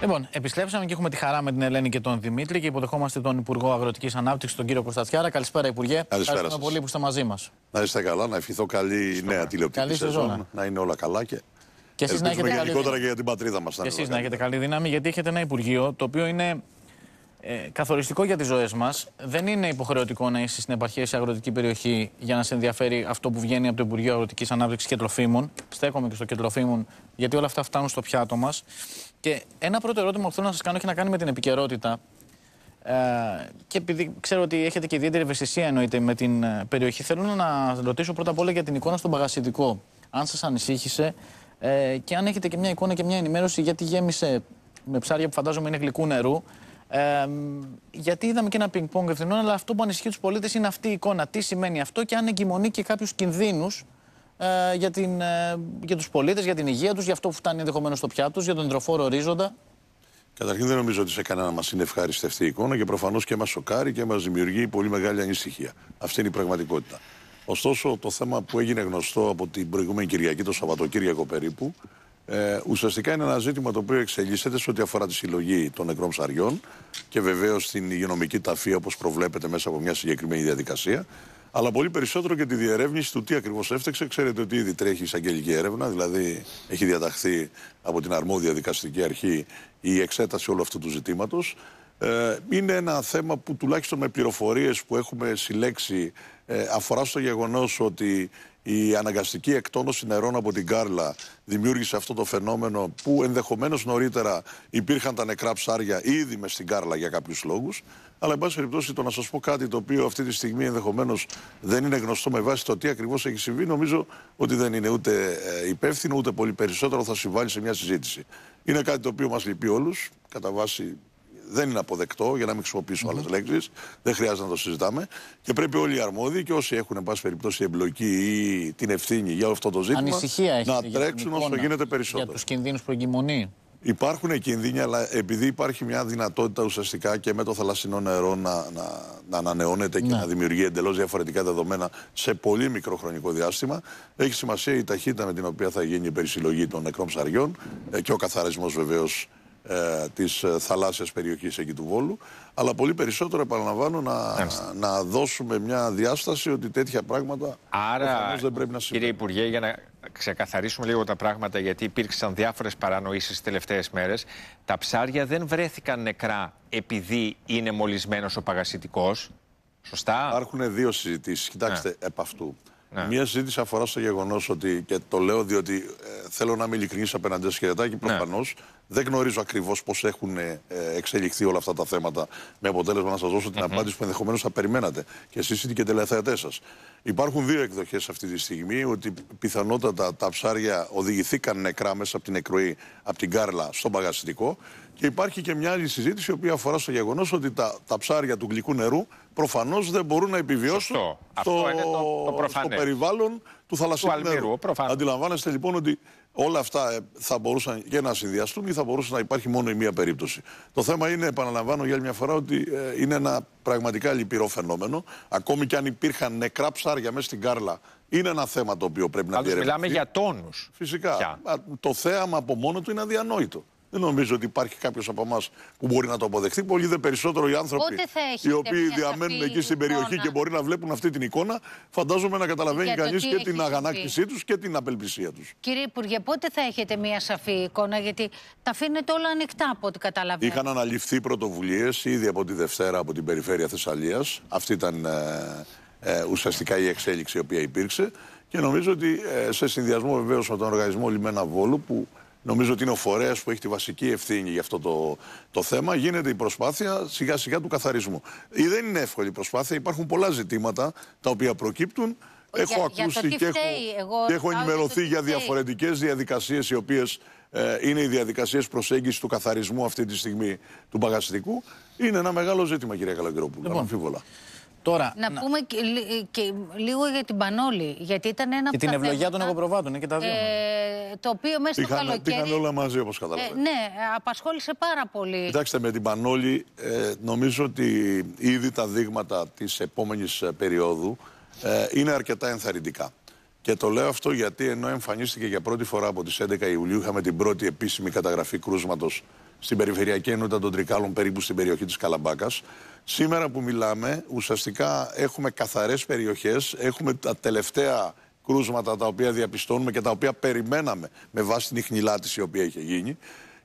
Λοιπόν, επιστρέψαμε και έχουμε τη χαρά με την Ελένη και τον Δημήτρη και υποδεχόμαστε τον Υπουργό Αγροτικής Ανάπτυξης, τον κύριο Κωνσταντιάρα. Καλησπέρα, Υπουργέ. Καλησπέρα. Ευχαριστούμε πολύ που είστε μαζί μας. Να είστε καλά, να ευχηθώ καλή Στομα. νέα τηλεοπτική καλή σεζόν, σεζόν. Να είναι όλα καλά και. Και εσείς να έχετε καλή γενικότερα και για την πατρίδα μας. Και εσείς να έχετε καλή δύναμη, γιατί έχετε ένα Υπουργείο το οποίο είναι ε, καθοριστικό για τις ζωές μας. Δεν είναι υποχρεωτικό να είσαι στην επαρχία σε αγροτική περιοχή για να σε ενδιαφέρει αυτό που βγαίνει από το Υπουργείο Αγροτικής Ανάπτυξης και Τροφίμων. Στέκομαι και στο και γιατί όλα αυτά φτάνουν στο πιάτο μας. Και ένα πρώτο ερώτημα που θέλω να σας κάνω έχει να κάνει με την επικαιρότητα. Ε, και επειδή ξέρω ότι έχετε και ιδιαίτερη ευαισθησία εννοείται με την ε, περιοχή, θέλω να ρωτήσω πρώτα απ' όλα για την εικόνα στον Παγασιτικό. Αν σας ανησύχησε ε, και αν έχετε και μια εικόνα και μια ενημέρωση γιατί γέμισε με ψάρια που φαντάζομαι είναι γλυκού νερού. Ε, γιατί είδαμε και ένα πινκ-πονγκ ευθυνών, αλλά αυτό που ανησυχεί τους πολίτες είναι αυτή η εικόνα. Τι σημαίνει αυτό και αν εγκυμονεί και κάποιους κινδύνους ε, για, την, ε, για τους πολίτες, για την υγεία τους, για αυτό που φτάνει ενδεχομένως στο πιάτο για τον τροφόρο ορίζοντα. Καταρχήν δεν νομίζω ότι σε κανένα μας είναι ευχαριστευτή η εικόνα και προφανώς και μας σοκάρει και μας δημιουργεί πολύ μεγάλη ανησυχία. Αυτή είναι η πραγματικότητα. Ωστόσο, το θέμα που έγινε γνωστό από την προηγούμενη Κυριακή, το Σαββατοκύριακο περίπου, ε, ουσιαστικά είναι ένα ζήτημα το οποίο εξελίσσεται σε ό,τι αφορά τη συλλογή των νεκρών ψαριών και βεβαίως στην υγειονομική ταφή, όπως προβλέπεται μέσα από μια συγκεκριμένη διαδικασία αλλά πολύ περισσότερο και τη διερεύνηση του τι ακριβώς έφταξε. Ξέρετε ότι ήδη τρέχει εισαγγελική έρευνα, δηλαδή έχει διαταχθεί από την αρμόδια δικαστική αρχή η εξέταση όλου αυτού του ζητήματος. Ε, είναι ένα θέμα που τουλάχιστον με πληροφορίες που έχουμε συλλέξει ε, αφορά στο γεγονός ότι η αναγκαστική εκτόνωση νερών από την Κάρλα δημιούργησε αυτό το φαινόμενο που ενδεχομένως νωρίτερα υπήρχαν τα νεκρά ψάρια ήδη μες στην Κάρλα για κάποιους λόγους. Αλλά, εν πάση περιπτώσει, το να σας πω κάτι το οποίο αυτή τη στιγμή ενδεχομένως δεν είναι γνωστό με βάση το τι ακριβώς έχει συμβεί, νομίζω ότι δεν είναι ούτε ε, υπεύθυνο, ούτε πολύ περισσότερο θα συμβάλλει σε μια συζήτηση. Είναι κάτι το οποίο μας λυπεί όλους, κατά βάση δεν είναι αποδεκτό, για να μην χρησιμοποιήσω mm-hmm. άλλες λέξεις. Δεν χρειάζεται να το συζητάμε. Και πρέπει όλοι οι αρμόδιοι και όσοι έχουν, εν πάση περιπτώσει, εμπλοκή ή την ευθύνη για αυτό το ζήτημα, Ανησυχία να τρέξουν όσο γίνεται περισσότερο. Για τους κινδύνου που Υπάρχουν κινδύνοι, αλλά επειδή υπάρχει μια δυνατότητα ουσιαστικά και με το θαλασσινό νερό να, να, να ανανεώνεται και ναι. να δημιουργεί εντελώς διαφορετικά δεδομένα σε πολύ μικρό χρονικό διάστημα, έχει σημασία η ταχύτητα με την οποία θα γίνει η περισυλλογή των νεκρών ψαριών ε, και ο καθαρισμός βεβαίως ε, της ε, θαλάσσιας περιοχής εκεί του Βόλου αλλά πολύ περισσότερο επαναλαμβάνω να, να δώσουμε μια διάσταση ότι τέτοια πράγματα Άρα, δεν πρέπει να συμβαίνουν. Κύριε Υπουργέ, για να ξεκαθαρίσουμε λίγο τα πράγματα γιατί υπήρξαν διάφορες παρανοήσεις τις τελευταίες μέρες τα ψάρια δεν βρέθηκαν νεκρά επειδή είναι μολυσμένος ο παγασιτικός Σωστά. Υπάρχουν δύο συζητήσεις. Κοιτάξτε, ναι. επ' αυτού. Ναι. Μία συζήτηση αφορά στο γεγονός ότι, και το λέω διότι ε, θέλω να είμαι ειλικρινής απέναντί σε ναι. προφανώς δεν γνωρίζω ακριβώς πώς έχουν ε, εξελιχθεί όλα αυτά τα θέματα. Με αποτέλεσμα να σας δώσω την απάντηση που ενδεχομένως θα περιμένατε και εσείς και τελεθεατέ σας. Υπάρχουν δύο εκδοχές αυτή τη στιγμή ότι πιθανότατα τα ψάρια οδηγηθήκαν νεκρά μέσα από την νεκροή, από την κάρλα στον παγαστικό. Και υπάρχει και μια άλλη συζήτηση η οποία αφορά στο γεγονός ότι τα, τα ψάρια του γλυκού νερού προφανώς δεν μπορούν να επιβιώσουν Αυτό το, το στο περιβάλλον του θαλασσινού νερού. Αντιλαμβάνεστε λοιπόν ότι Όλα αυτά ε, θα μπορούσαν και να συνδυαστούν ή θα μπορούσε να υπάρχει μόνο η μία περίπτωση. Το θέμα είναι, επαναλαμβάνω για άλλη μια φορά, ότι ε, είναι ένα πραγματικά λυπηρό φαινόμενο. Ακόμη και αν υπήρχαν νεκρά ψάρια μέσα στην κάρλα, είναι ένα θέμα το οποίο πρέπει να διερευνηθεί. Μιλάμε για τόνους. Φυσικά. Το θέαμα από μόνο του είναι αδιανόητο. Δεν νομίζω ότι υπάρχει κάποιος από εμάς που μπορεί να το αποδεχτεί. Πολύ δε περισσότερο οι άνθρωποι οι οποίοι διαμένουν εκεί στην περιοχή και μπορεί να βλέπουν αυτή την εικόνα, φαντάζομαι να καταλαβαίνει κανεί και την αγανάκτησή τους και την απελπισία τους. Κύριε Υπουργέ, πότε θα έχετε μία σαφή εικόνα, γιατί τα αφήνετε όλα ανοιχτά από ό,τι καταλαβαίνω. Είχαν αναλυφθεί πρωτοβουλίες ήδη από τη Δευτέρα από την περιφέρεια Θεσσαλίας. Αυτή ήταν ε, ε, ουσιαστικά η εξέλιξη η οποία υπήρξε. Και νομίζω ότι ε, σε συνδυασμό βεβαίως με τον οργανισμό Λιμένα Βόλου που Νομίζω ότι είναι ο φορέας που έχει τη βασική ευθύνη για αυτό το, το θέμα. Γίνεται η προσπάθεια σιγά σιγά του καθαρισμού. Ή δεν είναι εύκολη η προσπάθεια. Υπάρχουν πολλά ζητήματα τα οποία προκύπτουν. Έχω ακούσει και, έχω, έχω ενημερωθεί για διαφορετικές διαδικασίες οι οποίες ε, είναι οι διαδικασίες προσέγγισης του καθαρισμού αυτή τη στιγμή του παγαστικού. Είναι ένα μεγάλο ζήτημα, κυρία Καλαγκρόπουλου. Λοιπόν. Αμφίβολα. Τώρα, να, πούμε και, και, λίγο για την Πανόλη. Γιατί ήταν ένα και από την ευλογία των εγωπροβάτων, και τα δύο. Ε, το οποίο μέσα στο καλοκαίρι. Είχαν όλα μαζί, όπως καταλαβαίνετε. Ε, ναι, απασχόλησε πάρα πολύ. Κοιτάξτε, με την Πανόλη, ε, νομίζω ότι ήδη τα δείγματα της επόμενης ε, περίοδου ε, είναι αρκετά ενθαρρυντικά. Και το λέω αυτό γιατί ενώ εμφανίστηκε για πρώτη φορά από τις 11 Ιουλίου, είχαμε την πρώτη επίσημη καταγραφή κρούσματος στην Περιφερειακή Ενότητα των Τρικάλων, περίπου στην περιοχή της Καλαμπάκας. Σήμερα που μιλάμε, ουσιαστικά έχουμε καθαρές περιοχές, έχουμε τα τελευταία κρούσματα τα οποία διαπιστώνουμε και τα οποία περιμέναμε με βάση την ιχνηλάτηση η οποία είχε γίνει.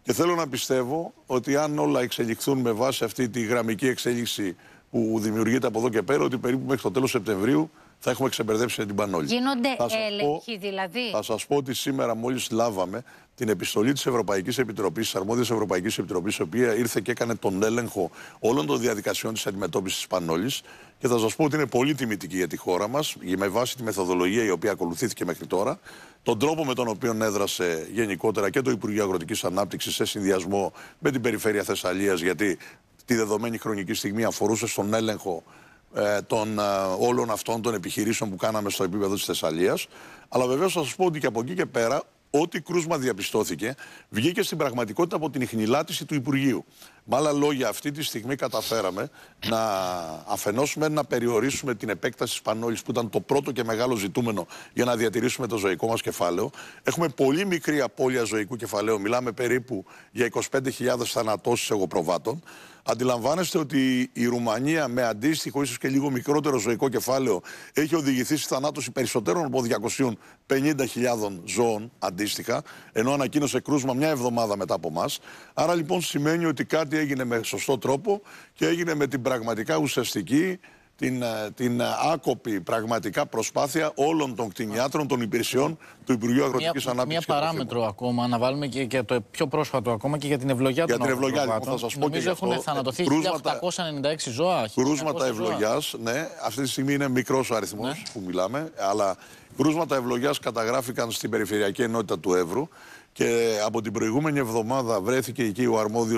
Και θέλω να πιστεύω ότι αν όλα εξελιχθούν με βάση αυτή τη γραμμική εξέλιξη που δημιουργείται από εδώ και πέρα, ότι περίπου μέχρι το τέλος Σεπτεμβρίου θα έχουμε ξεμπερδέψει την πανόλη. Γίνονται έλεγχοι δηλαδή. Θα σας πω ότι σήμερα μόλις λάβαμε την επιστολή της Ευρωπαϊκής Επιτροπής, της αρμόδιας Ευρωπαϊκής Επιτροπής, η οποία ήρθε και έκανε τον έλεγχο όλων των διαδικασιών της αντιμετώπισης της Πανόλης. Και θα σας πω ότι είναι πολύ τιμητική για τη χώρα μας, με βάση τη μεθοδολογία η οποία ακολουθήθηκε μέχρι τώρα, τον τρόπο με τον οποίο έδρασε γενικότερα και το Υπουργείο Αγροτικής Ανάπτυξης σε συνδυασμό με την Περιφέρεια Θεσσαλίας, γιατί τη δεδομένη χρονική στιγμή αφορούσε στον έλεγχο ε, των ε, όλων αυτών των επιχειρήσεων που κάναμε στο επίπεδο της Θεσσαλίας. Αλλά βεβαίως θα σας πω ότι και από εκεί και πέρα ό,τι κρούσμα διαπιστώθηκε βγήκε στην πραγματικότητα από την ιχνηλάτηση του Υπουργείου. Με άλλα λόγια, αυτή τη στιγμή καταφέραμε να αφενώσουμε, να περιορίσουμε την επέκταση της πανόλης που ήταν το πρώτο και μεγάλο ζητούμενο για να διατηρήσουμε το ζωικό μας κεφάλαιο. Έχουμε πολύ μικρή απώλεια ζωικού κεφαλαίου. Μιλάμε περίπου για 25.000 θανατώσεις εγωπροβάτων. Αντιλαμβάνεστε ότι η Ρουμανία με αντίστοιχο, ίσως και λίγο μικρότερο ζωικό κεφάλαιο, έχει οδηγηθεί στη θανάτωση περισσότερων από 250.000 ζώων αντίστοιχα, ενώ ανακοίνωσε κρούσμα μια εβδομάδα μετά από εμά. Άρα λοιπόν σημαίνει ότι κάτι ότι έγινε με σωστό τρόπο και έγινε με την πραγματικά ουσιαστική, την, ε, την ε, άκοπη πραγματικά προσπάθεια όλων των κτηνιάτρων, των υπηρεσιών του Υπουργείου Αγροτική Ανάπτυξη. Μια παράμετρο ακόμα, να βάλουμε και, και το πιο πρόσφατο ακόμα και για την ευλογιά για των την ευλογιά, λοιπόν, θα πω Νομίζω έχουν ε, θανατωθεί 1896 ζώα. Κρούσματα ευλογιάς, ναι. Αυτή τη στιγμή είναι μικρός ο αριθμός ναι. που μιλάμε, αλλά κρούσματα ευλογιάς καταγράφηκαν στην Περιφερειακή Ενότητα του Εύρου. Και από την προηγούμενη εβδομάδα βρέθηκε εκεί ο αρμόδιος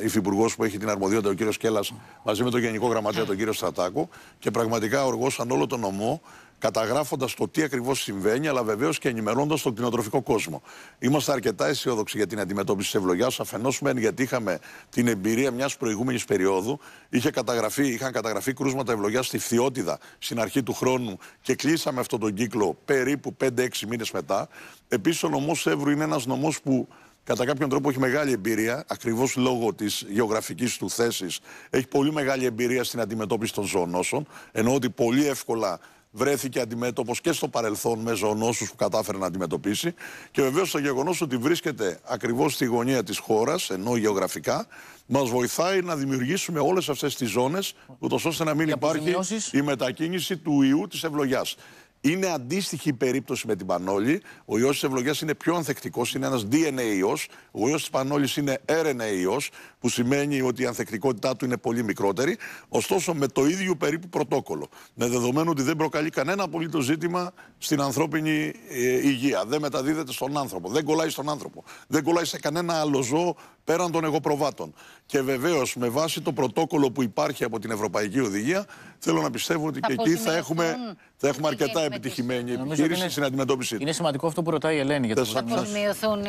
ε, υφυπουργός που έχει την αρμοδιότητα, ο κύριος Κέλλας, μαζί με τον Γενικό Γραμματέα, τον κύριο Στατάκο. Και πραγματικά οργώσαν όλο τον νομό καταγράφοντας το τι ακριβώς συμβαίνει, αλλά βεβαίως και ενημερώνοντας τον κτηνοτροφικό κόσμο. Είμαστε αρκετά αισιόδοξοι για την αντιμετώπιση της ευλογιάς. Αφενός, μεν γιατί είχαμε την εμπειρία μιας προηγούμενης περίοδου. Είχε καταγραφεί, είχαν καταγραφεί κρούσματα ευλογιάς στη Φθιώτιδα στην αρχή του χρόνου και κλείσαμε αυτόν τον κύκλο περίπου 5-6 μήνες μετά. Επίσης, ο νομός Εύρου είναι ένας νομός που κατά κάποιον τρόπο έχει μεγάλη εμπειρία, ακριβώς λόγω της γεωγραφικής του θέσης, έχει πολύ μεγάλη εμπειρία στην αντιμετώπιση των ζωονόσων. Ενώ ότι πολύ εύκολα βρέθηκε αντιμέτωπος και στο παρελθόν με ζωνόσου που κατάφερε να αντιμετωπίσει. Και βεβαίως το γεγονός ότι βρίσκεται ακριβώς στη γωνία της χώρας, ενώ γεωγραφικά, μας βοηθάει να δημιουργήσουμε όλες αυτές τις ζώνες, ούτως ώστε να μην υπάρχει η μετακίνηση του ιού της ευλογιάς. Είναι αντίστοιχη η περίπτωση με την Πανόλη. Ο ιός της ευλογίας είναι πιο ανθεκτικός, είναι ένας DNA ιός. Ο ιός της Πανόλης είναι RNA ιός, που σημαίνει ότι η ανθεκτικότητά του είναι πολύ μικρότερη. Ωστόσο, με το ίδιο περίπου πρωτόκολλο. Με δεδομένο ότι δεν προκαλεί κανένα απολύτως ζήτημα στην ανθρώπινη ε, υγεία. Δεν μεταδίδεται στον άνθρωπο. Δεν κολλάει στον άνθρωπο. Δεν κολλάει σε κανένα άλλο ζώο πέραν των εγωπροβάτων. Και βεβαίως, με βάση το πρωτόκολλο που υπάρχει από την Ευρωπαϊκή Οδηγία, θέλω να πιστεύω ότι και εκεί θα έχουμε θα έχουμε αρκετά επιτυχημένη επιχείρηση στην αντιμετώπιση Είναι σημαντικό αυτό που ρωτάει η Ελένη. Για θα θα απομειωθούν οι,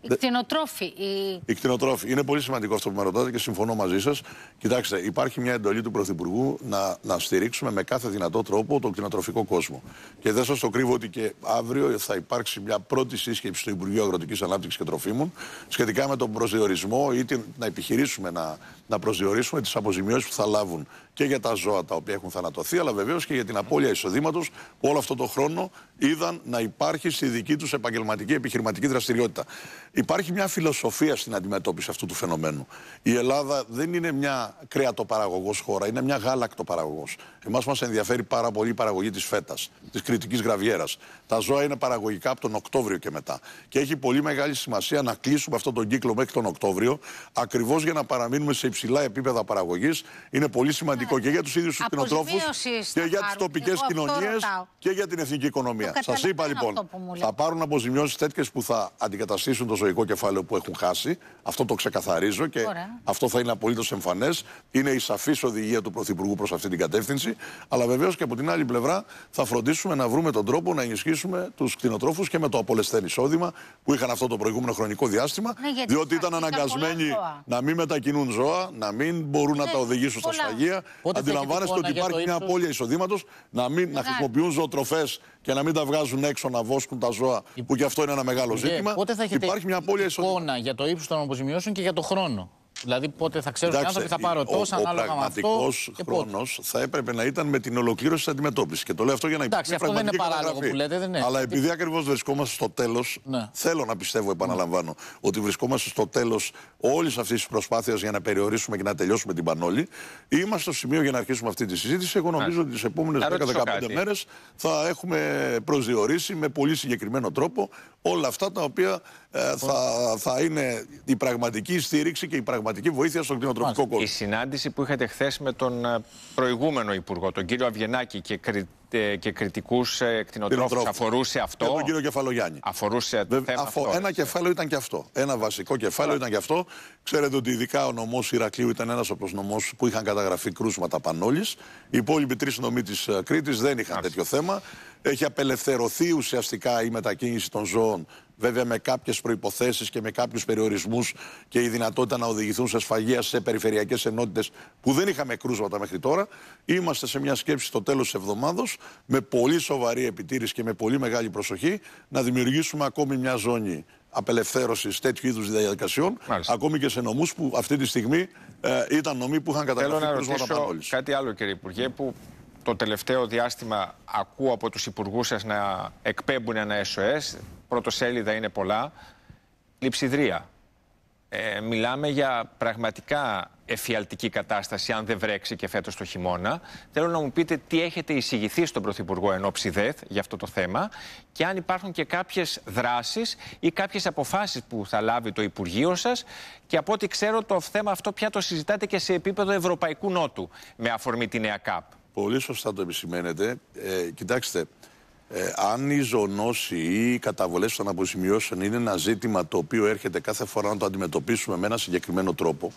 οι κτηνοτρόφοι. Οι... οι κτηνοτρόφοι. Είναι πολύ σημαντικό αυτό που με ρωτάτε και συμφωνώ μαζί σας. Κοιτάξτε, υπάρχει μια εντολή του Πρωθυπουργού να, να στηρίξουμε με κάθε δυνατό τρόπο τον κτηνοτροφικό κόσμο. Και δεν σας το κρύβω ότι και αύριο θα υπάρξει μια πρώτη σύσκεψη στο Υπουργείο Αγροτικής Ανάπτυξης και Τροφίμων σχετικά με τον προσδιορισμό ή την, να επιχειρήσουμε να, να προσδιορίσουμε τις αποζημιώσεις που θα λάβουν και για τα ζώα τα οποία έχουν θανατωθεί, αλλά βεβαίως και για την απώλεια εισοδήματος που όλο αυτό το χρόνο είδαν να υπάρχει στη δική τους επαγγελματική επιχειρηματική δραστηριότητα. Υπάρχει μια φιλοσοφία στην αντιμετώπιση αυτού του φαινομένου. Η Ελλάδα δεν είναι μια κρεατοπαραγωγός χώρα, είναι μια γάλακτοπαραγωγός. Εμάς μας ενδιαφέρει πάρα πολύ η παραγωγή της φέτας, της κριτικής γραβιέρας. Τα ζώα είναι παραγωγικά από τον Οκτώβριο και μετά. Και έχει πολύ μεγάλη σημασία να κλείσουμε αυτόν τον κύκλο μέχρι τον Οκτώβριο, ακριβώς για να παραμείνουμε σε υψηλά επίπεδα παραγωγής. Είναι πολύ σημαντικό και για τους ίδιους τους κτηνοτρόφου και για τις τοπικέ κοινωνίε και για την εθνική οικονομία. Σας είπα λοιπόν, θα πάρουν αποζημιώσεις τέτοιες που θα αντικαταστήσουν το ζωικό κεφάλαιο που έχουν χάσει. Αυτό το ξεκαθαρίζω και αυτό θα είναι απολύτως εμφανές. Είναι η σαφής οδηγία του Πρωθυπουργού προς αυτή την κατεύθυνση. Αλλά βεβαίως και από την άλλη πλευρά θα φροντίσουμε να βρούμε τον τρόπο να ενισχύσουμε τους κτηνοτρόφους και με το απολεσθέν εισόδημα που είχαν αυτό το προηγούμενο χρονικό διάστημα. Ναι, διότι ήταν αναγκασμένοι να μην μετακινούν ζώα, να μην μπορούν να ναι, τα οδηγήσουν στα σφαγεία, αντιλαμβάνεστε ότι υπάρχει μια απώλεια εισοδήματος, να, μην, να χρησιμοποιούν ζωοτροφές και να μην τα βγάζουν έξω να βόσκουν τα ζώα, που και αυτό είναι ένα μεγάλο ζήτημα. Πότε θα υπάρχει μια εικόνα για το ύψος των αποζημιώσεων και για το χρόνο. Δηλαδή πότε θα ξέρουν οι άνθρωποι θα πάρω τόσα ανάλογα με αυτό. Ο πραγματικό χρόνο θα έπρεπε να ήταν με την ολοκλήρωση της αντιμετώπισης. Και το λέω αυτό για να υπάρχει Εντάξει, αυτό δεν είναι παράλογο που λέτε, δεν είναι. Αλλά επειδή ακριβώς βρισκόμαστε στο τέλος, ναι. θέλω να πιστεύω, επαναλαμβάνω, ότι βρισκόμαστε στο τέλος όλης αυτής της προσπάθειας για να περιορίσουμε και να τελειώσουμε την πανόλη. Είμαστε στο σημείο για να αρχίσουμε αυτή τη συζήτηση. Εγώ ναι. νομίζω ότι τις επομενε 10 10-15 μέρες θα έχουμε προσδιορίσει με πολύ συγκεκριμένο τρόπο όλα αυτά τα οποία ε, θα, θα είναι η πραγματική στήριξη και η πραγματική βοήθεια στον κτηνοτροπικό κόσμο. Η συνάντηση που είχατε χθες με τον ε, προηγούμενο υπουργό, τον κύριο Αβγενάκη και, κρι, ε, και κριτικούς ε, κτηνοτρόφους, αφορούσε αυτό. Και τον κύριο Κεφαλογιάννη. Αφορούσε το θέμα αυτός. Ένα κεφάλαιο ήταν και αυτό. Ένα βασικό κεφάλαιο ήταν και αυτό. Ξέρετε ότι ειδικά ο νομός Ηρακλείου ήταν ένας από τους νομού που είχαν καταγραφεί κρούσματα πανόλης. Οι υπόλοιποι τρεις νομοί της Κρήτης δεν είχαν τέτοιο θέμα. Έχει απελευθερωθεί ουσιαστικά η μετακίνηση των ζώων, βέβαια με κάποιες προποθέσει και με κάποιους περιορισμούς και η δυνατότητα να οδηγηθούν σε σφαγεία σε περιφερειακές ενότητες που δεν είχαμε κρούσματα μέχρι τώρα. Είμαστε σε μια σκέψη στο τέλος της εβδομάδα, με πολύ σοβαρή επιτήρηση και με πολύ μεγάλη προσοχή, να δημιουργήσουμε ακόμη μια ζώνη απελευθέρωσης τέτοιου είδους διαδικασιών, Μάλιστα. ακόμη και σε νομούς που αυτή τη στιγμή ε, ήταν νομοί που είχαν καταγραφεί κρούσματα από κάτι άλλο, κύριε Υπουργέ, που το τελευταίο διάστημα ακούω από τους υπουργούς σας να εκπέμπουν ένα SOS, πρωτοσέλιδα είναι πολλά, λειψιδρία. Ε, μιλάμε για πραγματικά εφιαλτική κατάσταση αν δεν βρέξει και φέτος το χειμώνα. Θέλω να μου πείτε τι έχετε εισηγηθεί στον Πρωθυπουργό ενώ ΔΕΘ για αυτό το θέμα και αν υπάρχουν και κάποιες δράσεις ή κάποιες αποφάσεις που θα λάβει το Υπουργείο σας και από ό,τι ξέρω το θέμα αυτό πια το συζητάτε και σε επίπεδο Ευρωπαϊκού Νότου με αφορμή τη νέα ΚΑΠ πολύ σωστά το επισημαίνετε. Ε, κοιτάξτε, ε, αν η ζωνώση ή οι καταβολές των αποζημιώσεων είναι ένα ζήτημα το οποίο έρχεται κάθε φορά να το αντιμετωπίσουμε με ένα συγκεκριμένο τρόπο,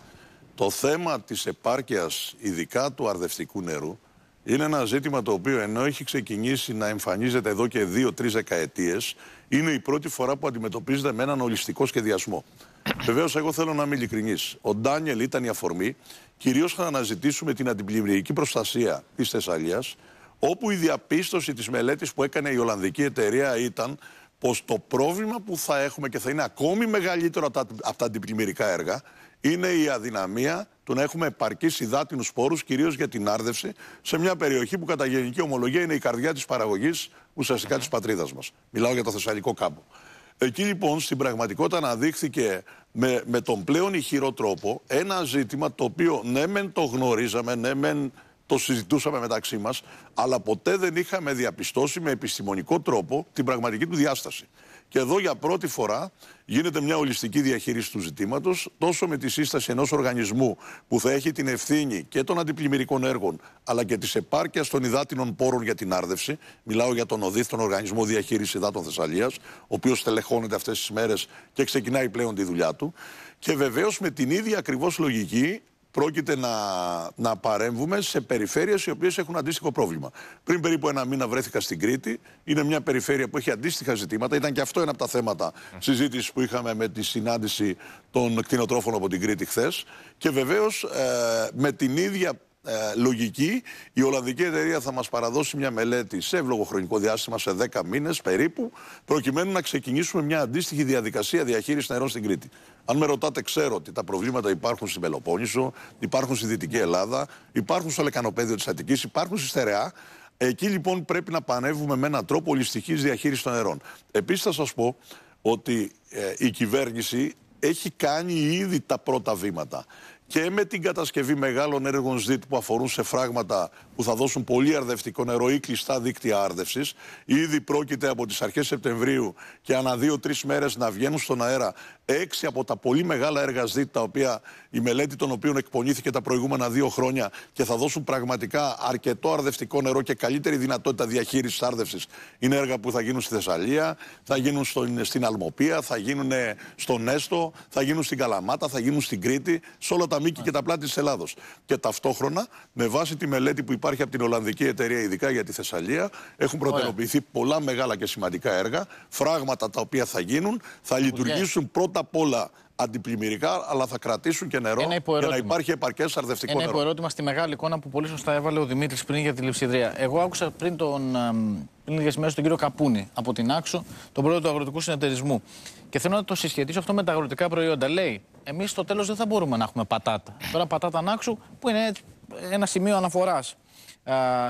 το θέμα της επάρκειας, ειδικά του αρδευτικού νερού, είναι ένα ζήτημα το οποίο ενώ έχει ξεκινήσει να εμφανίζεται εδώ και δύο-τρει δεκαετίες, είναι η πρώτη φορά που αντιμετωπίζεται με έναν ολιστικό σχεδιασμό. Βεβαίως, εγώ θέλω να είμαι ειλικρινής. Ο Ντάνιελ ήταν η αφορμή Κυρίως θα αναζητήσουμε την αντιπλημμυρική προστασία της Θεσσαλίας, όπου η διαπίστωση της μελέτης που έκανε η Ολλανδική εταιρεία ήταν πως το πρόβλημα που θα έχουμε και θα είναι ακόμη μεγαλύτερο από τα αντιπλημμυρικά έργα είναι η αδυναμία του να έχουμε επαρκείς υδάτινους πόρου, κυρίως για την άρδευση, σε μια περιοχή που κατά γενική ομολογία είναι η καρδιά της παραγωγής ουσιαστικά της πατρίδας μας. Μιλάω για το Θεσσαλικό κάμπο. Εκεί λοιπόν στην πραγματικότητα αναδείχθηκε με, με τον πλέον ηχηρό τρόπο ένα ζήτημα το οποίο ναι μεν το γνωρίζαμε, ναι μεν το συζητούσαμε μεταξύ μας, αλλά ποτέ δεν είχαμε διαπιστώσει με επιστημονικό τρόπο την πραγματική του διάσταση. Και εδώ για πρώτη φορά γίνεται μια ολιστική διαχείριση του ζητήματος, τόσο με τη σύσταση ενός οργανισμού που θα έχει την ευθύνη και των αντιπλημμυρικών έργων, αλλά και της επάρκειας των υδάτινων πόρων για την άρδευση. Μιλάω για τον ΟΔΙΘ, τον Οργανισμό Διαχείρισης Υδάτων Θεσσαλίας, ο οποίος τελεχώνεται αυτές τις μέρες και ξεκινάει πλέον τη δουλειά του. Και βεβαίως με την ίδια ακριβώς λογική πρόκειται να, να παρέμβουμε σε περιφέρειες οι οποίες έχουν αντίστοιχο πρόβλημα. Πριν περίπου ένα μήνα βρέθηκα στην Κρήτη. Είναι μια περιφέρεια που έχει αντίστοιχα ζητήματα. Ήταν και αυτό ένα από τα θέματα συζήτησης που είχαμε με τη συνάντηση των κτηνοτρόφων από την Κρήτη χθες. Και βεβαίως ε, με την ίδια ε, λογική, η Ολλανδική εταιρεία θα μας παραδώσει μια μελέτη σε εύλογο χρονικό διάστημα, σε 10 μήνες περίπου, προκειμένου να ξεκινήσουμε μια αντίστοιχη διαδικασία διαχείρισης νερών στην Κρήτη. Αν με ρωτάτε, ξέρω ότι τα προβλήματα υπάρχουν στην Πελοπόννησο, υπάρχουν στη Δυτική Ελλάδα, υπάρχουν στο λεκανοπέδιο της Αττικής, υπάρχουν στη Στερεά. Εκεί λοιπόν πρέπει να πανεύουμε με έναν τρόπο ολιστικής διαχείρισης των νερών. Επίσης θα σας πω ότι ε, η κυβέρνηση έχει κάνει ήδη τα πρώτα βήματα και με την κατασκευή μεγάλων έργων ΣΔΙΤ που αφορούν σε φράγματα θα δώσουν πολύ αρδευτικό νερό ή κλειστά δίκτυα άρδευσης. Ήδη πρόκειται από τις αρχές Σεπτεμβρίου και ανά δύο-τρει μέρες να βγαίνουν στον αέρα έξι από τα πολύ μεγάλα έργα ΣΔΙΤ, τα οποία η μελέτη των οποίων εκπονήθηκε τα προηγούμενα δύο χρόνια και θα δώσουν πραγματικά αρκετό αρδευτικό νερό και καλύτερη δυνατότητα διαχείρισης άρδευσης. Είναι έργα που θα γίνουν στη Θεσσαλία, θα γίνουν στην Αλμοπία, θα γίνουν στον Έστο, θα γίνουν στην Καλαμάτα, θα γίνουν στην Κρήτη, σε όλα τα μήκη και τα πλάτη της Ελλάδος. Και ταυτόχρονα, με βάση τη μελέτη που υπάρχει υπάρχει από την Ολλανδική εταιρεία, ειδικά για τη Θεσσαλία. Έχουν προτεραιοποιηθεί πολλά μεγάλα και σημαντικά έργα, φράγματα τα οποία θα γίνουν, θα λειτουργήσουν πρώτα απ' όλα αντιπλημμυρικά, αλλά θα κρατήσουν και νερό και να υπάρχει επαρκές αρδευτικό νερό. Ένα υποερώτημα στη μεγάλη εικόνα που πολύ σωστά έβαλε ο Δημήτρης πριν για τη λειψιδρία. Εγώ άκουσα πριν, τον, πριν λίγες μέρες τον κύριο Καπούνη από την Άξο, τον πρόεδρο του Αγροτικού Συνεταιρισμού. Και θέλω να το συσχετήσω αυτό με τα αγροτικά προϊόντα. Λέει, εμείς στο τέλος δεν θα μπορούμε να έχουμε πατάτα. Τώρα πατάτα Άξου που είναι ένα σημείο αναφοράς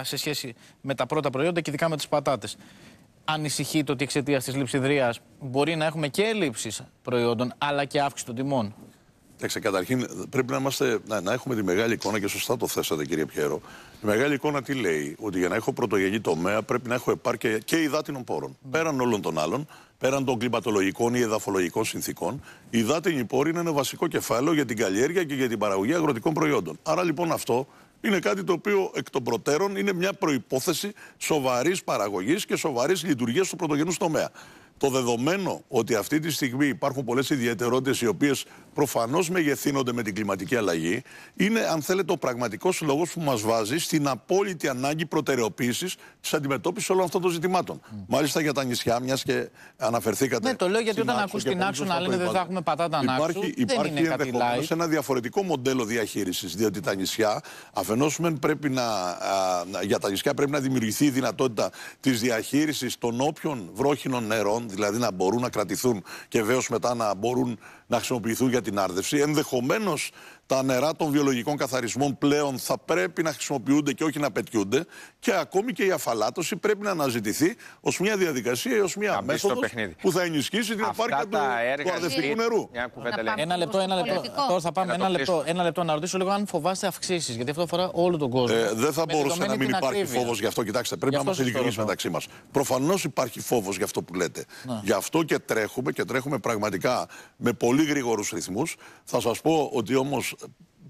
σε σχέση με τα πρώτα προϊόντα και ειδικά με τις πατάτες. Ανησυχεί το ότι εξαιτίας της λειψιδρίας μπορεί να έχουμε και ελλείψεις προϊόντων αλλά και αύξηση των τιμών. Κοιτάξτε, καταρχήν πρέπει να, είμαστε, να, έχουμε τη μεγάλη εικόνα και σωστά το θέσατε, κύριε Πιέρο. Η μεγάλη εικόνα τι λέει, Ότι για να έχω πρωτογενή τομέα πρέπει να έχω επάρκεια και υδάτινων πόρων. Mm. Πέραν όλων των άλλων, πέραν των κλιματολογικών ή εδαφολογικών συνθήκων, οι υδάτινοι πόροι είναι ένα βασικό κεφάλαιο για την καλλιέργεια και για την παραγωγή αγροτικών προϊόντων. Άρα λοιπόν αυτό είναι κάτι το οποίο εκ των προτέρων είναι μια προϋπόθεση σοβαρής παραγωγής και σοβαρής λειτουργίας του πρωτογενούς τομέα. Το δεδομένο ότι αυτή τη στιγμή υπάρχουν πολλές ιδιαιτερότητες οι οποίες προφανώς μεγεθύνονται με την κλιματική αλλαγή, είναι αν θέλετε ο πραγματικός λόγος που μας βάζει στην απόλυτη ανάγκη προτεραιοποίησης της αντιμετώπισης όλων αυτών των ζητημάτων. Μάλιστα για τα νησιά, μιας και αναφερθήκατε. Ναι, το λέω γιατί όταν ακού την άξονα, να λένε δεν θα έχουμε πατάτα να Υπάρχει, υπάρχει ενδεχομένως ένα διαφορετικό μοντέλο διαχείρισης. Διότι τα νησιά, αφενός πρέπει να, α, για τα νησιά πρέπει να δημιουργηθεί η δυνατότητα της διαχείρισης των όποιων βρόχινων νερών δηλαδή να μπορούν να κρατηθούν και βέβαιω μετά να μπορούν να χρησιμοποιηθούν για την άρδευση. Ενδεχομένως τα νερά των βιολογικών καθαρισμών πλέον θα πρέπει να χρησιμοποιούνται και όχι να πετιούνται. Και ακόμη και η αφαλάτωση πρέπει να αναζητηθεί ως μια διαδικασία ή ως μια μέθοδο που θα ενισχύσει την επάρκεια του, του αδευτικού νερού. ένα λεπτό, ένα λεπτό. Τώρα θα πάμε ένα λεπτό, ένα λεπτό να ρωτήσω λίγο αν φοβάστε αυξήσεις, γιατί αυτό αφορά όλο τον κόσμο. Ε, δεν θα μπορούσε να μην υπάρχει φόβος γι' αυτό. Κοιτάξτε, πρέπει να είμαστε ειλικρινεί μεταξύ μας. Προφανώς υπάρχει φόβος γι' αυτό που λέτε. Ναι. Γι' αυτό και τρέχουμε και τρέχουμε πραγματικά με πολύ γρήγορους ρυθμούς. Θα σας πω ότι όμως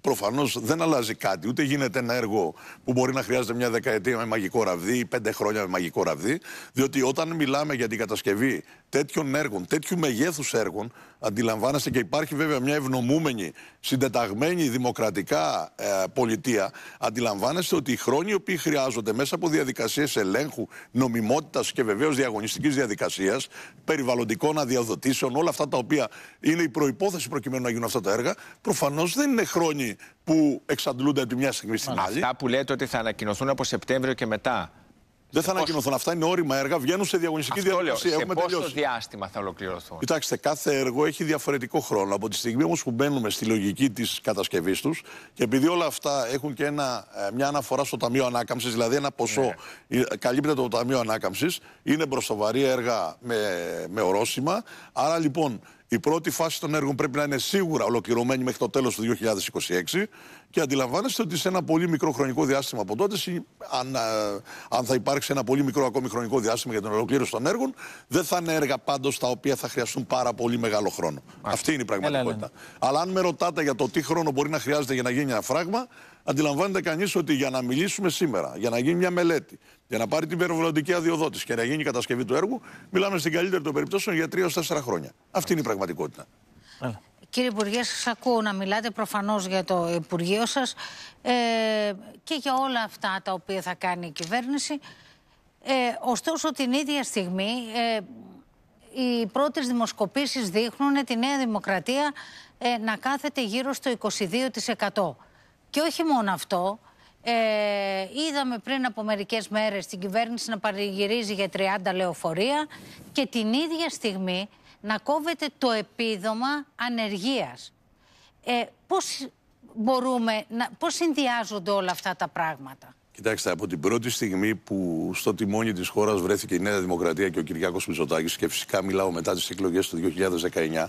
προφανώ δεν αλλάζει κάτι. Ούτε γίνεται ένα έργο που μπορεί να χρειάζεται μια δεκαετία με μαγικό ραβδί ή πέντε χρόνια με μαγικό ραβδί. Διότι όταν μιλάμε για την κατασκευή τέτοιων έργων, τέτοιου μεγέθους έργων, αντιλαμβάνεστε και υπάρχει βέβαια μια ευνομούμενη, συντεταγμένη δημοκρατικά ε, πολιτεία. Αντιλαμβάνεστε ότι οι χρόνοι οι οποίοι χρειάζονται μέσα από διαδικασίες ελέγχου, νομιμότητας και βεβαίως διαγωνιστικής διαδικασίας, περιβαλλοντικών αδειοδοτήσεων, όλα αυτά τα οποία είναι η προπόθεση προκειμένου να γίνουν αυτά τα έργα, προφανώς δεν είναι χρόνοι που εξαντλούνται από τη μια στιγμή στην άλλη. Αυτά που λέτε ότι θα ανακοινωθούν από Σεπτέμβριο και μετά. Δεν θα ανακοινωθούν αυτά. Είναι όριμα έργα. Βγαίνουν σε διαγωνιστική Αυτό διαδικασία. σε πόσο τελειώσει. διάστημα θα ολοκληρωθούν. Κοιτάξτε, κάθε έργο έχει διαφορετικό χρόνο. Από τη στιγμή όμως που μπαίνουμε στη λογική της κατασκευής τους και επειδή όλα αυτά έχουν και ε, μια αναφορά στο Ταμείο Ανάκαμψης, δηλαδή ένα ποσό ναι. Ε, καλύπτεται το Ταμείο Ανάκαμψης, είναι μπροστοβαρή έργα με, με ορόσημα. Άρα λοιπόν η πρώτη φάση των έργων πρέπει να είναι σίγουρα ολοκληρωμένη μέχρι το τέλος του 2026. Και αντιλαμβάνεστε ότι σε ένα πολύ μικρό χρονικό διάστημα από τότε, αν, ε, αν θα υπάρξει ένα πολύ μικρό ακόμη χρονικό διάστημα για την ολοκλήρωση των έργων, δεν θα είναι έργα πάντως τα οποία θα χρειαστούν πάρα πολύ μεγάλο χρόνο. Αυτή είναι η πραγματικότητα. Αλλά αν με ρωτάτε για το τι χρόνο μπορεί να χρειάζεται για να γίνει ένα φράγμα, αντιλαμβάνεται κανείς ότι για να μιλήσουμε σήμερα, για να γίνει μια μελέτη, για να πάρει την περιβαλλοντική αδειοδότηση και να γίνει η κατασκευή του έργου, μιλάμε στην καλύτερη των περιπτώσεων για 3-4 χρόνια. Αυτή είναι η πραγματικότητα. Κύριε Υπουργέ, σας ακούω να μιλάτε προφανώς για το Υπουργείο σας ε, και για όλα αυτά τα οποία θα κάνει η κυβέρνηση. Ε, ωστόσο, την ίδια στιγμή ε, οι πρώτες δημοσκοπήσεις δείχνουν τη Νέα Δημοκρατία ε, να κάθεται γύρω στο 22%. Και όχι μόνο αυτό, ε, είδαμε πριν από μερικές μέρες την κυβέρνηση να παρηγυρίζει για 30 λεωφορεία και την ίδια στιγμή να κόβεται το επίδομα ανεργίας. Ε, πώς μπορούμε, να, πώς συνδυάζονται όλα αυτά τα πράγματα. Κοιτάξτε, από την πρώτη στιγμή που στο τιμόνι της χώρας βρέθηκε η Νέα Δημοκρατία και ο Κυριάκος Μητσοτάκης και φυσικά μιλάω μετά τις εκλογές του 2019,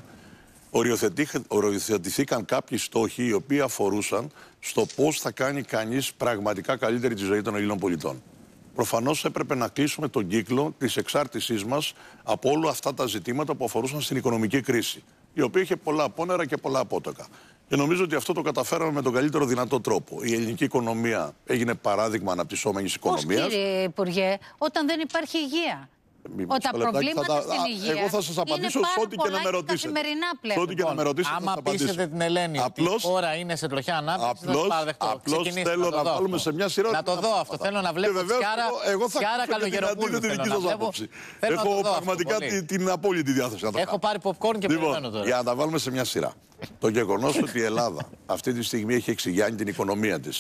οριοθετηθήκαν κάποιοι στόχοι οι οποίοι αφορούσαν στο πώς θα κάνει κανείς πραγματικά καλύτερη τη ζωή των Ελλήνων πολιτών προφανώς έπρεπε να κλείσουμε τον κύκλο της εξάρτησής μας από όλα αυτά τα ζητήματα που αφορούσαν στην οικονομική κρίση, η οποία είχε πολλά απόνερα και πολλά απότοκα. Και νομίζω ότι αυτό το καταφέραμε με τον καλύτερο δυνατό τρόπο. Η ελληνική οικονομία έγινε παράδειγμα αναπτυσσόμενης οικονομίας. Κύριε Υπουργέ, όταν δεν υπάρχει υγεία, τα προβλήματα στην υγεία. Εγώ θα σας απαντήσω σε ό,τι και να με ρωτήσετε. Σε πείσετε την Ελένη απλώς, ότι είναι σε τροχιά ανάπτυξης, απλώς, θα παραδεχτώ. Απλώ θέλω να βάλουμε σε μια σειρά. Να το δω αυτό. Θέλω να βλέπω Και άρα, Εγώ θα καλογεροπούλου. την δική σα άποψη. Έχω πραγματικά την απόλυτη διάθεση να το Έχω πάρει popcorn και λοιπόν, περιμένω τώρα. Για να τα βάλουμε σε μια σειρά. Το γεγονός ότι η Ελλάδα αυτή τη στιγμή έχει εξηγιάνει την οικονομία της.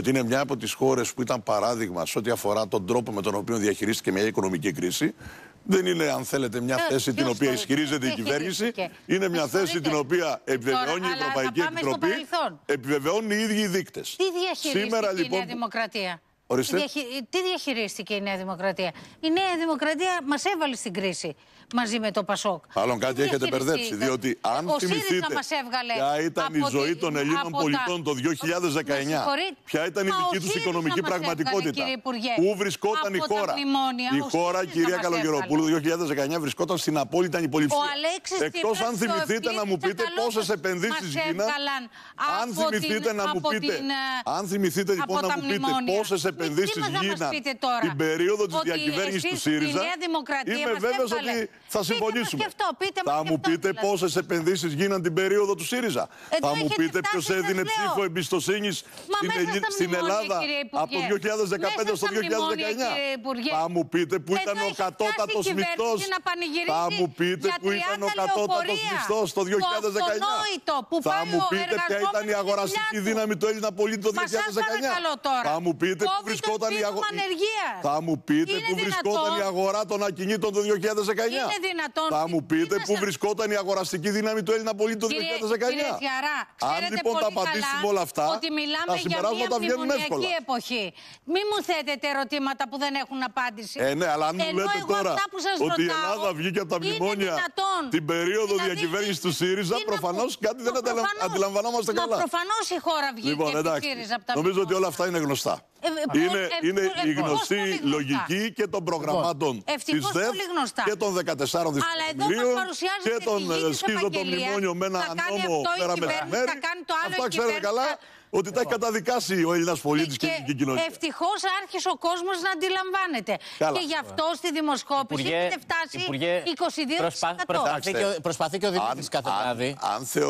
Και είναι μια από τις χώρες που ήταν παράδειγμα σε ό,τι αφορά τον τρόπο με τον οποίο διαχειρίστηκε μια οικονομική κρίση. Δεν είναι, αν θέλετε, μια ε, θέση την οποία ισχυρίζεται η κυβέρνηση. Είναι μια θέση την οποία επιβεβαιώνει η Ευρωπαϊκή Επιτροπή. Επιβεβαιώνουν οι ίδιοι οι δείκτες. Τι διαχειρίστηκε η λοιπόν, Νέα Δημοκρατία. Τι διαχειρίστηκε η Νέα Δημοκρατία. Η Νέα Δημοκρατία μας έβαλε στην κρίση μαζί με το Πασόκ. Μάλλον κάτι έχετε μπερδέψει. Διότι αν ο θυμηθείτε. ποια ήταν η ζωή των Ελλήνων πολιτών το 2019. Ποια ήταν η δική του οικονομική πραγματικότητα. Πού βρισκόταν η χώρα. Η χώρα, κυρία Καλογεροπούλου, το 2019 βρισκόταν στην απόλυτη ανυποληψία. Εκτό αν θυμηθείτε να μου πείτε πόσες επενδύσεις γίναν. Αν θυμηθείτε να μου πείτε. Ε, αν θυμηθείτε λοιπόν να μου πείτε πόσε επενδύσει γίναν την περίοδο της διακυβέρνηση του ΣΥΡΙΖΑ. Είμαι βέβαιο ότι θα συμφωνήσουμε. πείτε θα μου πείτε δηλαδή. πόσες επενδύσεις γίναν την περίοδο του ΣΥΡΙΖΑ. Εδώ θα μου πείτε ποιο έδινε ψήφο εμπιστοσύνης στην, στην Ελλάδα από το 2015 στο 2019. θα μου πείτε που ήταν ο κατώτατο μισθό. Θα μου πείτε που ήταν ο κατώτατο μισθό το 2019. Θα μου πείτε ποια ήταν η αγοραστική δύναμη του Έλληνα πολίτη το 2019. που βρισκόταν η αγορά. Θα μου πείτε που βρισκόταν η αγορά των ακινήτων το 2019 δυνατόν. Θα μου πείτε πού βρισκόταν η αγοραστική δύναμη του Έλληνα πολίτη το 2019. Κύριε Αν λοιπόν τα απαντήσουμε όλα αυτά, ότι μιλάμε τα συμπεράσματα βγαίνουν εύκολα. εποχή. Μην μου θέτετε ερωτήματα που δεν έχουν απάντηση. Ε, ναι, αλλά αν μου λέτε τώρα ότι η Ελλάδα βγήκε από τα μνημόνια την περίοδο διακυβέρνησης του ΣΥΡΙΖΑ, προφανώς κάτι δεν αντιλαμβανόμαστε καλά. Μα προφανώς η χώρα βγήκε από τα ΣΥΡΙΖΑ Νομίζω ότι όλα αυτά είναι γνωστά. Είναι η γνωστή λογική και των προγραμμάτων της ΔΕΦ και των 14 4 δισεκατομμυρίων και τον ε, σχίζω το μνημόνιο με ένα νόμο πέρα μέρη. Αυτά ξέρετε καλά ότι τα έχει καταδικάσει ο Ελληνά ναι, πολίτης και, και η κοινωνία. Ευτυχώς άρχισε ο κόσμος να αντιλαμβάνεται. Καλά. Και γι' αυτό στη δημοσκόπηση έχετε φτάσει Υπουργέ, 22%. Προσπα, προσπαθεί, και ο, προσπαθεί και ο Δημήτρης κάθε βράδυ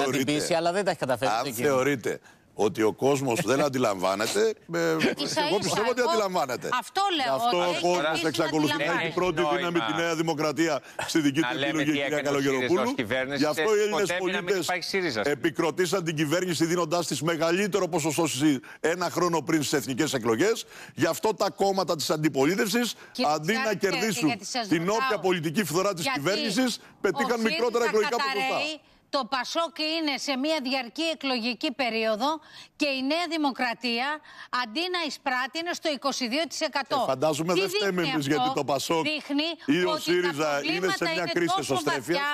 να την πείσει, αλλά δεν τα έχει καταφέρει. Αν θεωρείτε ότι ο κόσμος δεν αντιλαμβάνεται. εγώ πιστεύω ότι αντιλαμβάνεται. Αυτό λέω. Αυτό ο κόσμο εξακολουθεί να έχει πρώτη δύναμη τη Νέα Δημοκρατία στη δική του επιλογή, κυρία Καλογεροπούλου. Γι' αυτό οι Έλληνε πολίτε επικροτήσαν την κυβέρνηση δίνοντάς της μεγαλύτερο ποσοστό ένα χρόνο πριν στις εθνικές εκλογές. Γι' αυτό τα κόμματα της αντιπολίτευσης αντί να κερδίσουν την όποια πολιτική φθορά της κυβέρνησης πετύχαν μικρότερα εκλογικά ποσοστά το Πασόκ είναι σε μια διαρκή εκλογική περίοδο και η Νέα Δημοκρατία αντί να εισπράττει είναι στο 22%. Ε, φαντάζομαι δεν φταίμε εμείς γιατί το Πασόκ δείχνει ή ο ΣΥΡΙΖΑ είναι σε μια είναι κρίση τόσο βαθιά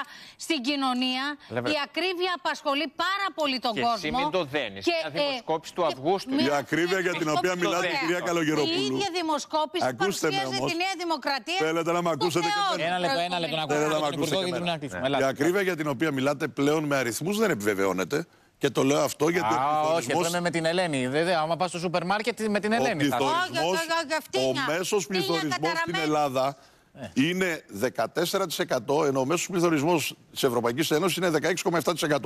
στην κοινωνία. Λέμε. Η ακρίβεια απασχολεί πάρα πολύ τον και κόσμο. Εσύ μην το δένεις. Και μια ε, δημοσκόπηση ε, του Αυγούστου. Η ακρίβεια για την οποία μιλάτε, κυρία Καλογεροπούλου. Η ίδια δημοσκόπηση παρουσιάζει τη Νέα Δημοκρατία. Θέλετε να με ακούσετε και Ένα λεπτό, ένα λεπτό να ακούσετε. Η ακρίβεια για την οποία μιλάτε πλέον πλέον με αριθμούς δεν επιβεβαιώνεται. Και το λέω αυτό γιατί. Α, ο όχι, αυτό είναι με την Ελένη. Βέβαια, άμα πας στο σούπερ μάρκετ με την Ελένη. Ο, ο μέσος πληθωρισμός στην Ελλάδα ε. είναι 14%, ενώ ο μέσος πληθωρισμός της Ευρωπαϊκής Ένωσης είναι 16,7%.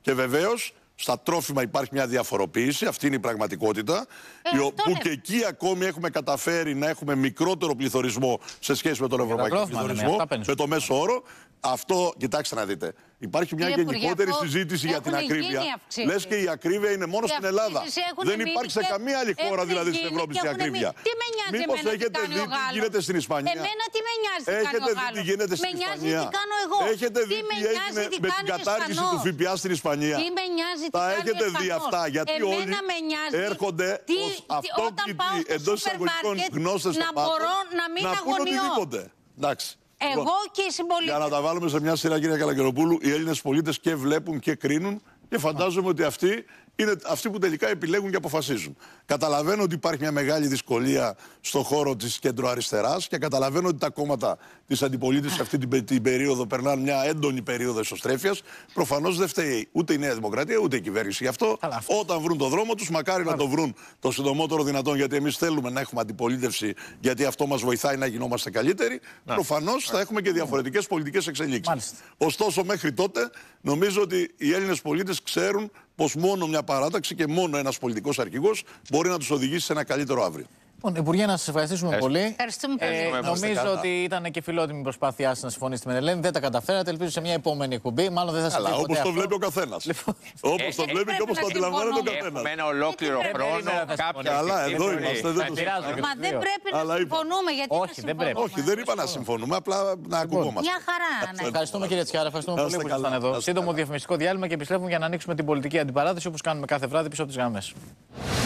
Και βεβαίως στα τρόφιμα υπάρχει μια διαφοροποίηση, αυτή είναι η πραγματικότητα, ε, που και εκεί ακόμη έχουμε καταφέρει να έχουμε μικρότερο πληθωρισμό σε σχέση με τον ευρωπαϊκό πληθωρισμό, με το μέσο όρο, αυτό, κοιτάξτε να δείτε. Υπάρχει μια γενικότερη συζήτηση για την ακρίβεια. Λες και η ακρίβεια είναι μόνο στην Ελλάδα. Δεν υπάρχει σε καμία άλλη χώρα δηλαδή στην Ευρώπη η ακρίβεια. Τι με νοιάζει Μήπως έχετε δει τι γίνεται στην Ισπανία. Εμένα τι με νοιάζει έχετε δει τι γίνεται στην Ισπανία. Έχετε δει τι έγινε με την κατάργηση του ΦΠΑ στην Ισπανία. Τα έχετε δει αυτά. Γιατί όλοι έρχονται ω αυτόκτητοι εντός εισαγωγικών γνώστε να μπορώ να μην αγωνιώ. Εντάξει. Εγώ λοιπόν, και οι συμπολίτε. Για να τα βάλουμε σε μια σειρά, κύριε Καλακεροπούλου, οι Έλληνες πολίτες και βλέπουν και κρίνουν και φαντάζομαι ότι αυτοί είναι αυτοί που τελικά επιλέγουν και αποφασίζουν. Καταλαβαίνω ότι υπάρχει μια μεγάλη δυσκολία στον χώρο της κεντροαριστεράς και καταλαβαίνω ότι τα κόμματα της αντιπολίτευσης αυτή την, περίοδο περνάνε μια έντονη περίοδο εσωστρέφειας. Προφανώς δεν φταίει ούτε η Νέα Δημοκρατία ούτε η κυβέρνηση. Γι' αυτό όταν βρουν το δρόμο τους, μακάρι να το βρουν το συντομότερο δυνατόν, γιατί εμείς θέλουμε να έχουμε αντιπολίτευση, γιατί αυτό μας βοηθάει να γινόμαστε καλύτεροι. Προφανώς θα έχουμε και διαφορετικές πολιτικές εξελίξεις. Ωστόσο, μέχρι τότε νομίζω ότι οι Έλληνες πολίτες ξέρουν πως μόνο μια παράταξη και μόνο ένας πολιτικός αρχηγός μπορεί να τους οδηγήσει σε ένα καλύτερο αύριο. Λοιπόν, Υπουργέ, να σας ευχαριστήσουμε πολύ. Ευχαριστούμε ε, πολύ. Ε, νομίζω ότι ήταν και φιλότιμη η προσπάθειά σας να συμφωνήσετε με την Ελένη. Δεν τα καταφέρατε. Ελπίζω σε μια επόμενη εκπομπή. Μάλλον δεν θα σα Αλλά όπως το βλέπει ο καθένας. Λοιπόν. Όπως το ε, ε, βλέπει και όπως το αντιλαμβάνεται ο καθένα. Με ένα ολόκληρο χρόνο Καλά, εδώ είμαστε. Δεν δεν πρέπει να συμφωνούμε. Γιατί Όχι, δεν πρέπει. Όχι, δεν είπα να συμφωνούμε. Απλά να λοιπόν, ακουγόμαστε. Μια χαρά. Ευχαριστούμε κύριε Τσιάρα. Ευχαριστούμε πολύ που ήσασταν εδώ. Σύντομο διαφημιστικό διάλειμμα και επιστρέφουμε για να ανοίξουμε την πολιτική αντιπαράθεση όπως κάνουμε κάθε βράδυ πίσω από τι γραμμέ.